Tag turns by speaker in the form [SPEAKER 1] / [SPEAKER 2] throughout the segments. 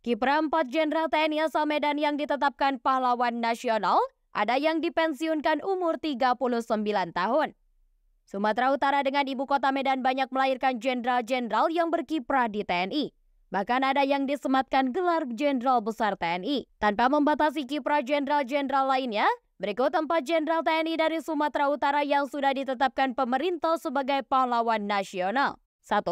[SPEAKER 1] Kiprah empat Jenderal TNI asal Medan yang ditetapkan pahlawan nasional, ada yang dipensiunkan umur 39 tahun. Sumatera Utara dengan ibu kota Medan banyak melahirkan jenderal-jenderal yang berkiprah di TNI. Bahkan ada yang disematkan gelar Jenderal Besar TNI. Tanpa membatasi kiprah jenderal-jenderal lainnya, berikut empat jenderal TNI dari Sumatera Utara yang sudah ditetapkan pemerintah sebagai pahlawan nasional. 1.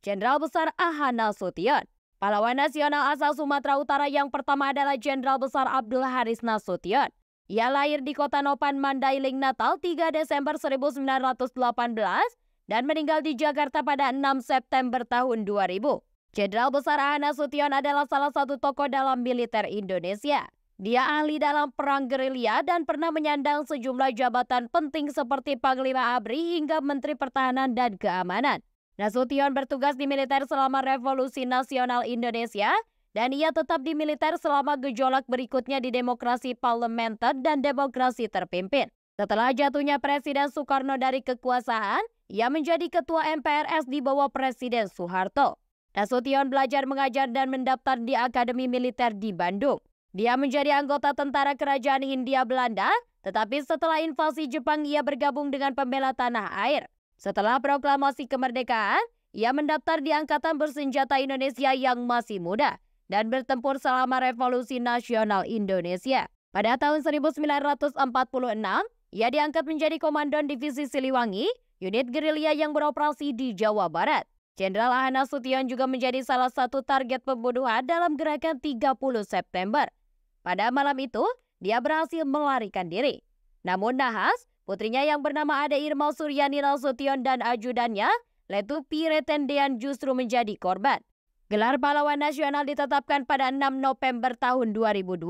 [SPEAKER 1] Jenderal Besar Ahana Sution Pahlawan nasional asal Sumatera Utara yang pertama adalah Jenderal Besar Abdul Haris Nasution. Ia lahir di kota Nopan Mandailing Natal 3 Desember 1918 dan meninggal di Jakarta pada 6 September tahun 2000. Jenderal Besar A. Nasution adalah salah satu tokoh dalam militer Indonesia. Dia ahli dalam perang gerilya dan pernah menyandang sejumlah jabatan penting seperti Panglima Abri hingga Menteri Pertahanan dan Keamanan. Nasution bertugas di militer selama Revolusi Nasional Indonesia dan ia tetap di militer selama gejolak berikutnya di demokrasi parlementer dan demokrasi terpimpin. Setelah jatuhnya Presiden Soekarno dari kekuasaan, ia menjadi ketua MPRS di bawah Presiden Soeharto. Nasution belajar mengajar dan mendaftar di Akademi Militer di Bandung. Dia menjadi anggota tentara kerajaan Hindia Belanda, tetapi setelah invasi Jepang ia bergabung dengan pembela tanah air. Setelah proklamasi kemerdekaan, ia mendaftar di Angkatan Bersenjata Indonesia yang masih muda dan bertempur selama Revolusi Nasional Indonesia. Pada tahun 1946, ia diangkat menjadi Komandan Divisi Siliwangi, unit gerilya yang beroperasi di Jawa Barat. Jenderal Ahana Sution juga menjadi salah satu target pembunuhan dalam gerakan 30 September. Pada malam itu, dia berhasil melarikan diri. Namun nahas, Putrinya yang bernama Ade Irma Suryani Nasution dan ajudannya, Letu Piretendean justru menjadi korban. Gelar pahlawan nasional ditetapkan pada 6 November tahun 2002.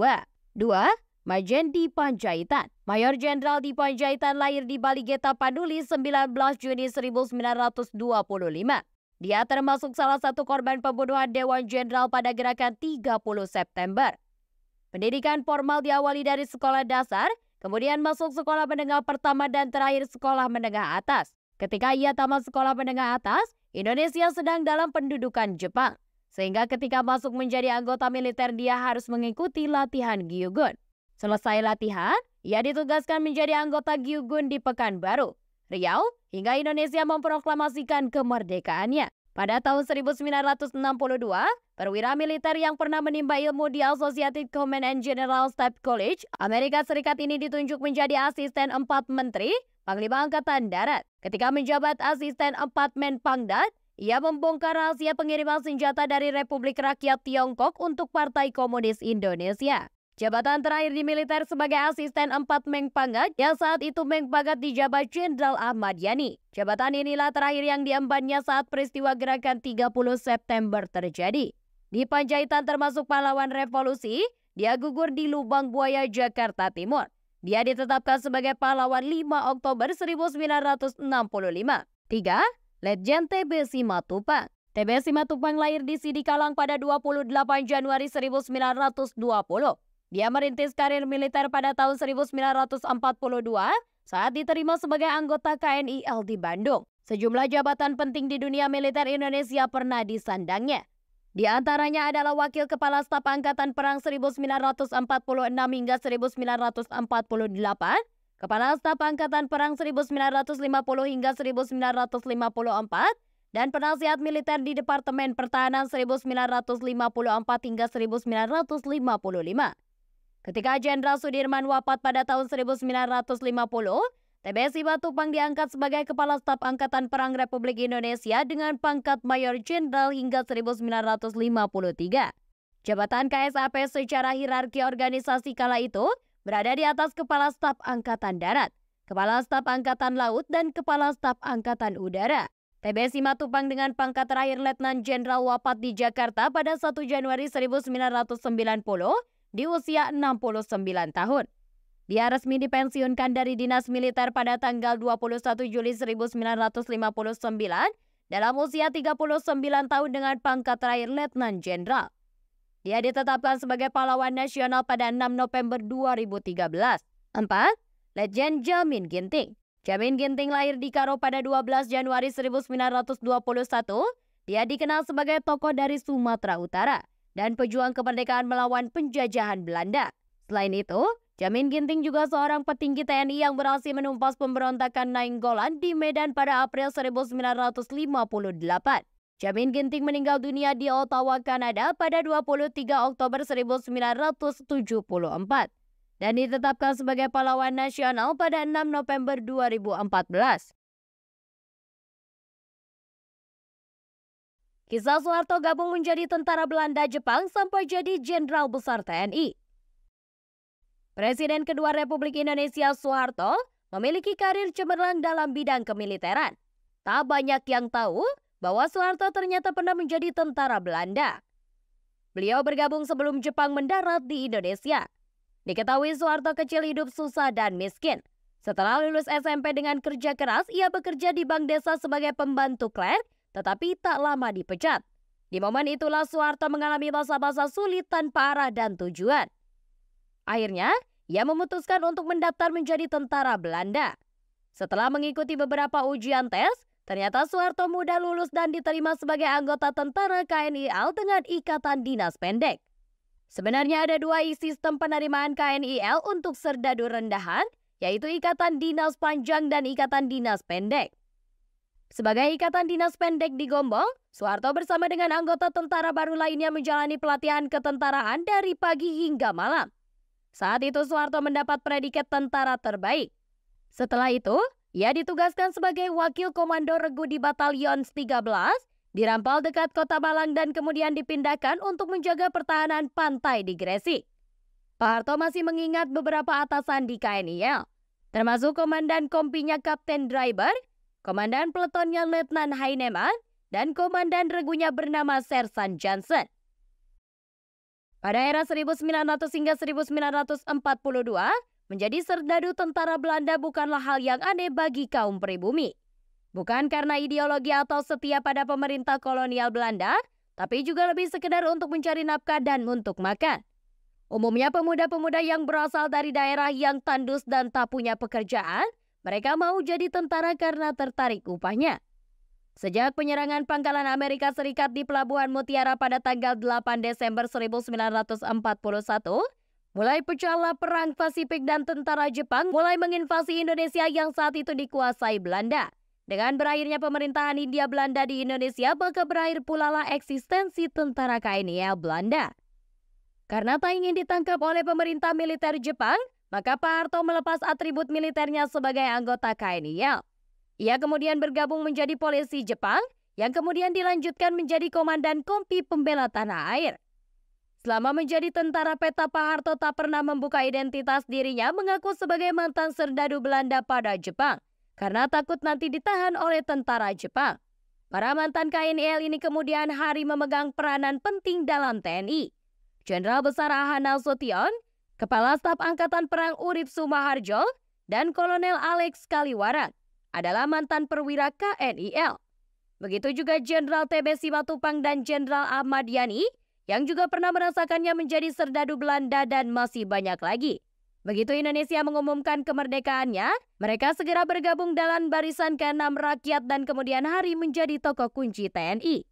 [SPEAKER 1] 2. Majen di Panjaitan Mayor Jenderal di Panjaitan lahir di Baligeta Paduli 19 Juni 1925. Dia termasuk salah satu korban pembunuhan Dewan Jenderal pada gerakan 30 September. Pendidikan formal diawali dari sekolah dasar Kemudian masuk sekolah menengah pertama dan terakhir sekolah menengah atas. Ketika ia tamat sekolah menengah atas, Indonesia sedang dalam pendudukan Jepang. Sehingga ketika masuk menjadi anggota militer dia harus mengikuti latihan Gyugun. Selesai latihan, ia ditugaskan menjadi anggota Gyugun di Pekanbaru, Riau, hingga Indonesia memproklamasikan kemerdekaannya. Pada tahun 1962, perwira militer yang pernah menimba ilmu di Associated Command and General Staff College, Amerika Serikat ini ditunjuk menjadi asisten empat menteri Panglima Angkatan Darat. Ketika menjabat asisten empat pangdat, ia membongkar rahasia pengiriman senjata dari Republik Rakyat Tiongkok untuk Partai Komunis Indonesia. Jabatan terakhir di militer sebagai asisten empat Meng Pangat yang saat itu Meng Pangat Jabat Jenderal Ahmad Yani. Jabatan inilah terakhir yang diembannya saat peristiwa gerakan 30 September terjadi. Di Panjaitan termasuk pahlawan revolusi, dia gugur di Lubang Buaya, Jakarta Timur. Dia ditetapkan sebagai pahlawan 5 Oktober 1965. 3. Legend TB Simatupang TB Simatupang lahir di Sidikalang pada 28 Januari 1920. Dia merintis karir militer pada tahun 1942 saat diterima sebagai anggota KNIL di Bandung. Sejumlah jabatan penting di dunia militer Indonesia pernah disandangnya. Di antaranya adalah Wakil Kepala Staf Angkatan Perang 1946 hingga 1948, Kepala Staf Angkatan Perang 1950 hingga 1954, dan penasihat militer di Departemen Pertahanan 1954 hingga 1955. Ketika Jenderal Sudirman wafat pada tahun 1950, TBSI Batupang diangkat sebagai Kepala Staf Angkatan Perang Republik Indonesia dengan pangkat Mayor Jenderal hingga 1953. Jabatan KSAP secara hierarki organisasi kala itu berada di atas Kepala Staf Angkatan Darat, Kepala Staf Angkatan Laut, dan Kepala Staf Angkatan Udara. TBSI Matupang dengan pangkat terakhir Letnan Jenderal wafat di Jakarta pada 1 Januari 1990 di usia 69 tahun. Dia resmi dipensiunkan dari dinas militer pada tanggal 21 Juli 1959 dalam usia 39 tahun dengan pangkat terakhir Letnan Jenderal. Dia ditetapkan sebagai pahlawan nasional pada 6 November 2013. 4. Legend Jamin Ginting Jamin Ginting lahir di Karo pada 12 Januari 1921. Dia dikenal sebagai tokoh dari Sumatera Utara dan pejuang kemerdekaan melawan penjajahan Belanda. Selain itu, Jamin Ginting juga seorang petinggi TNI yang berhasil menumpas pemberontakan Nainggolan di Medan pada April 1958. Jamin Ginting meninggal dunia di Ottawa, Kanada pada 23 Oktober 1974 dan ditetapkan sebagai pahlawan nasional pada 6 November 2014. Kisah Soeharto gabung menjadi tentara Belanda Jepang sampai jadi Jenderal Besar TNI. Presiden kedua Republik Indonesia Soeharto memiliki karir cemerlang dalam bidang kemiliteran. Tak banyak yang tahu bahwa Soeharto ternyata pernah menjadi tentara Belanda. Beliau bergabung sebelum Jepang mendarat di Indonesia. Diketahui Soeharto kecil hidup susah dan miskin. Setelah lulus SMP dengan kerja keras, ia bekerja di Bank Desa sebagai pembantu klerk tetapi tak lama dipecat. Di momen itulah Soeharto mengalami masa-masa sulit tanpa arah dan tujuan. Akhirnya, ia memutuskan untuk mendaftar menjadi tentara Belanda. Setelah mengikuti beberapa ujian tes, ternyata Soeharto mudah lulus dan diterima sebagai anggota tentara KNIL dengan ikatan dinas pendek. Sebenarnya ada dua sistem penerimaan KNIL untuk serdadu rendahan, yaitu ikatan dinas panjang dan ikatan dinas pendek. Sebagai Ikatan Dinas Pendek di Gombong, Soeharto bersama dengan anggota tentara baru lainnya menjalani pelatihan ketentaraan dari pagi hingga malam. Saat itu Soeharto mendapat predikat tentara terbaik. Setelah itu, ia ditugaskan sebagai wakil komando regu di Batalion 13, dirampal dekat kota Malang dan kemudian dipindahkan untuk menjaga pertahanan pantai di Gresik. Pak Harto masih mengingat beberapa atasan di KNIL, termasuk Komandan Kompinya Kapten Driver komandan peletonnya Letnan Haineman, dan komandan regunya bernama Sersan Johnson. Pada era 1900 hingga 1942, menjadi serdadu tentara Belanda bukanlah hal yang aneh bagi kaum pribumi. Bukan karena ideologi atau setia pada pemerintah kolonial Belanda, tapi juga lebih sekedar untuk mencari nafkah dan untuk makan. Umumnya pemuda-pemuda yang berasal dari daerah yang tandus dan tak punya pekerjaan mereka mau jadi tentara karena tertarik upahnya. Sejak penyerangan pangkalan Amerika Serikat di Pelabuhan Mutiara pada tanggal 8 Desember 1941, mulai pecahlah Perang Pasifik dan tentara Jepang mulai menginvasi Indonesia yang saat itu dikuasai Belanda. Dengan berakhirnya pemerintahan India Belanda di Indonesia, maka berakhir pula lah eksistensi tentara KNIL Belanda. Karena tak ingin ditangkap oleh pemerintah militer Jepang, maka Pak Harto melepas atribut militernya sebagai anggota KNIL. Ia kemudian bergabung menjadi polisi Jepang yang kemudian dilanjutkan menjadi komandan Kompi Pembela Tanah Air. Selama menjadi tentara peta Pak Harto tak pernah membuka identitas dirinya mengaku sebagai mantan serdadu Belanda pada Jepang karena takut nanti ditahan oleh tentara Jepang. Para mantan KNIL ini kemudian hari memegang peranan penting dalam TNI. Jenderal Besar Ahana Sotion Kepala Staf Angkatan Perang Urip Sumaharjo dan Kolonel Alex Kaliwaran adalah mantan perwira KNIL. Begitu juga Jenderal TB Simatupang dan Jenderal Ahmad Yani yang juga pernah merasakannya menjadi serdadu Belanda dan masih banyak lagi. Begitu Indonesia mengumumkan kemerdekaannya, mereka segera bergabung dalam barisan keenam rakyat dan kemudian hari menjadi
[SPEAKER 2] tokoh kunci TNI.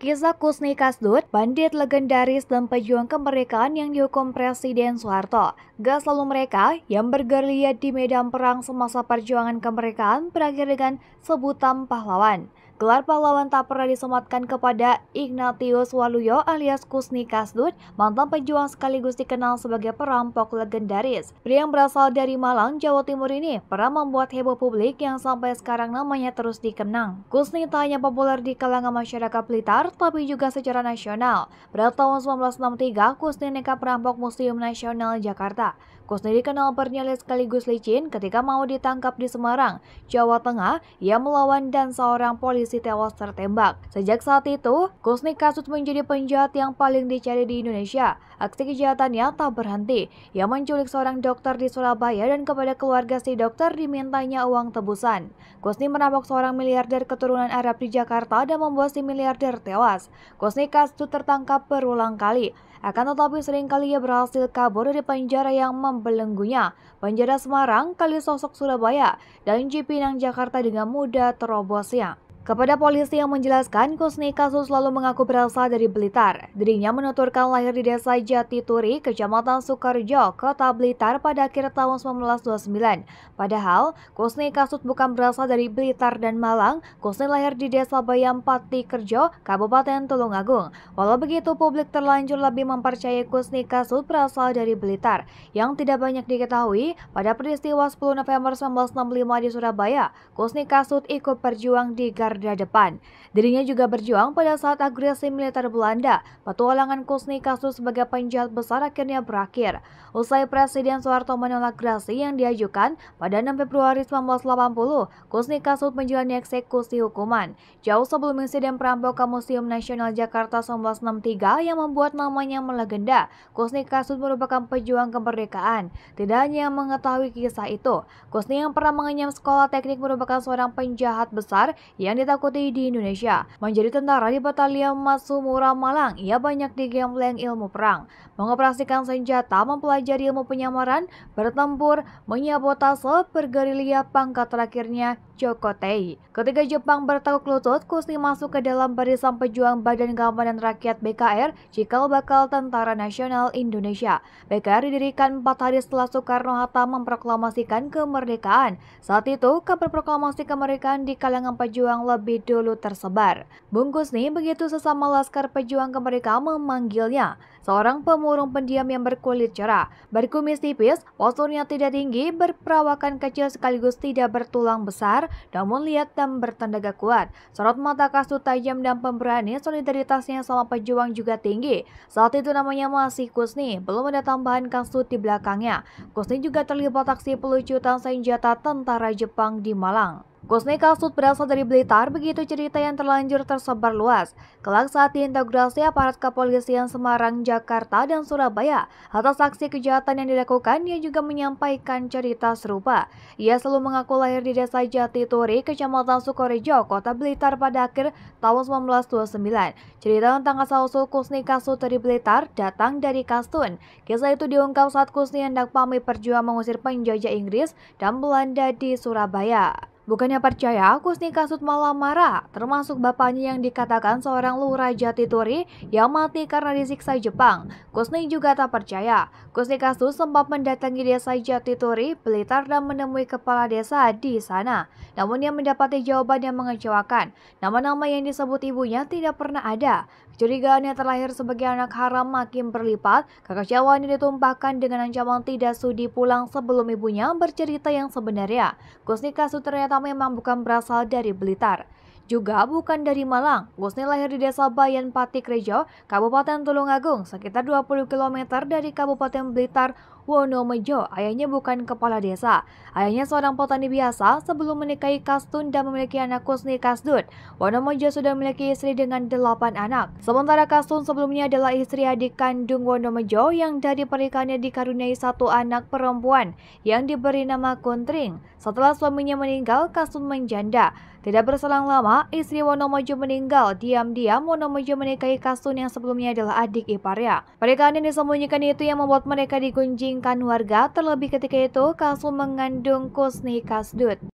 [SPEAKER 2] Kisah Kusni Kasdut, bandit legendaris dan pejuang kemerdekaan yang dihukum Presiden Soeharto. Gak selalu mereka yang bergerilya di medan perang semasa perjuangan kemerdekaan berakhir dengan sebutan pahlawan. Gelar pahlawan tak pernah disematkan kepada Ignatius Waluyo alias Kusni Kasdut, mantan pejuang sekaligus dikenal sebagai perampok legendaris. Pria yang berasal dari Malang, Jawa Timur ini pernah membuat heboh publik yang sampai sekarang namanya terus dikenang. Kusni tak hanya populer di kalangan masyarakat Blitar, tapi juga secara nasional. Pada tahun 1963, Kusni nekat perampok Museum Nasional Jakarta. Kusni dikenal Pernyali sekaligus licin ketika mau ditangkap di Semarang, Jawa Tengah. Ia melawan dan seorang polisi tewas tertembak. Sejak saat itu, Kusni Kasut menjadi penjahat yang paling dicari di Indonesia. Aksi kejahatannya tak berhenti. Ia menculik seorang dokter di Surabaya dan kepada keluarga si dokter dimintanya uang tebusan. Kusni menabok seorang miliarder keturunan Arab di Jakarta dan membuat si miliarder tewas. Kusni Kasut tertangkap berulang kali. Akan tetapi seringkali ia berhasil kabur dari penjara yang membelenggunya, penjara Semarang, Kalisosok Surabaya, dan Cipinang Jakarta dengan mudah terobosnya. Kepada polisi yang menjelaskan, Kusni kasus lalu mengaku berasal dari Blitar. Dirinya menuturkan lahir di desa Jatituri, Kecamatan Sukarjo, Kota Blitar pada akhir tahun 1929. Padahal, Kusni kasus bukan berasal dari Blitar dan Malang, Kusni lahir di desa Bayam Pati Kerjo, Kabupaten Tulungagung. Walau begitu, publik terlanjur lebih mempercayai Kusni kasus berasal dari Blitar. Yang tidak banyak diketahui, pada peristiwa 10 November 1965 di Surabaya, Kusni Kasut ikut berjuang di Garda garda depan. Dirinya juga berjuang pada saat agresi militer Belanda. Petualangan Kusni kasus sebagai penjahat besar akhirnya berakhir. Usai Presiden Soeharto menolak grasi yang diajukan pada 6 Februari 1980, Kusni kasus menjalani eksekusi hukuman. Jauh sebelum insiden perampokan Museum Nasional Jakarta 1963 yang membuat namanya melegenda, Kusni kasus merupakan pejuang kemerdekaan. Tidak hanya yang mengetahui kisah itu, Kusni yang pernah mengenyam sekolah teknik merupakan seorang penjahat besar yang ditakuti di Indonesia. Menjadi tentara di Batalion Matsumura Malang, ia banyak digembleng ilmu perang, mengoperasikan senjata, mempelajari ilmu penyamaran, bertempur, menyabotase, bergerilya pangkat terakhirnya Chokotei. Ketika Jepang bertakuk lutut, Kusni masuk ke dalam barisan pejuang Badan Keamanan Rakyat BKR cikal bakal Tentara Nasional Indonesia. BKR didirikan 4 hari setelah Soekarno-Hatta memproklamasikan kemerdekaan. Saat itu, kabar proklamasi kemerdekaan di kalangan pejuang lebih dulu tersebar. Bungkus nih begitu sesama Laskar Pejuang kemerdekaan memanggilnya seorang pemurung pendiam yang berkulit cerah, berkumis tipis, posturnya tidak tinggi, berperawakan kecil sekaligus tidak bertulang besar, namun lihat dan bertendaga kuat. Sorot mata kasut tajam dan pemberani, solidaritasnya sama pejuang juga tinggi. Saat itu namanya masih Kusni, belum ada tambahan kasut di belakangnya. Kusni juga terlibat aksi pelucutan senjata tentara Jepang di Malang. Kusni kasut berasal dari Blitar, begitu cerita yang terlanjur tersebar luas. Kelak saat diintegrasi aparat kepolisian Semarang, Jakarta, Jakarta dan Surabaya atas aksi kejahatan yang dilakukan. ia juga menyampaikan cerita serupa. Ia selalu mengaku lahir di desa Jati Turi, kecamatan Sukorejo, kota Blitar pada akhir tahun 1929. Cerita tentang asal usul Kusni Kasu dari Blitar datang dari Kastun. Kisah itu diungkap saat Kusni hendak pamit perjuang mengusir penjajah Inggris dan Belanda di Surabaya. Bukannya percaya, Kusni Kasut malah marah, termasuk bapaknya yang dikatakan seorang lurah Jatituri yang mati karena disiksa Jepang. Kusni juga tak percaya. Kusni Kasut sempat mendatangi desa Jatituri, Blitar dan menemui kepala desa di sana. Namun ia mendapati jawaban yang mengecewakan. Nama-nama yang disebut ibunya tidak pernah ada. Curigaannya terlahir sebagai anak haram makin berlipat, kekecewaan ini ditumpahkan dengan ancaman tidak sudi pulang sebelum ibunya bercerita yang sebenarnya. Gusni Kasu ternyata memang bukan berasal dari Blitar juga bukan dari Malang. Gusni lahir di desa Bayan Patik Rejo, Kabupaten Tulungagung, sekitar 20 km dari Kabupaten Blitar, Wonomejo, ayahnya bukan kepala desa. Ayahnya seorang petani biasa sebelum menikahi Kastun dan memiliki anak Kusni Kasdun. Wonomejo sudah memiliki istri dengan delapan anak. Sementara Kastun sebelumnya adalah istri adik kandung Wonomejo yang dari pernikahannya dikaruniai satu anak perempuan yang diberi nama Kuntring. Setelah suaminya meninggal, Kastun menjanda. Tidak berselang lama, istri Wonomojo meninggal. Diam-diam Wonomojo menikahi Kastun yang sebelumnya adalah adik iparnya. Pernikahan yang disembunyikan itu yang membuat mereka digunjing meyakinkan warga terlebih ketika itu kasus mengandung kusni kasdut.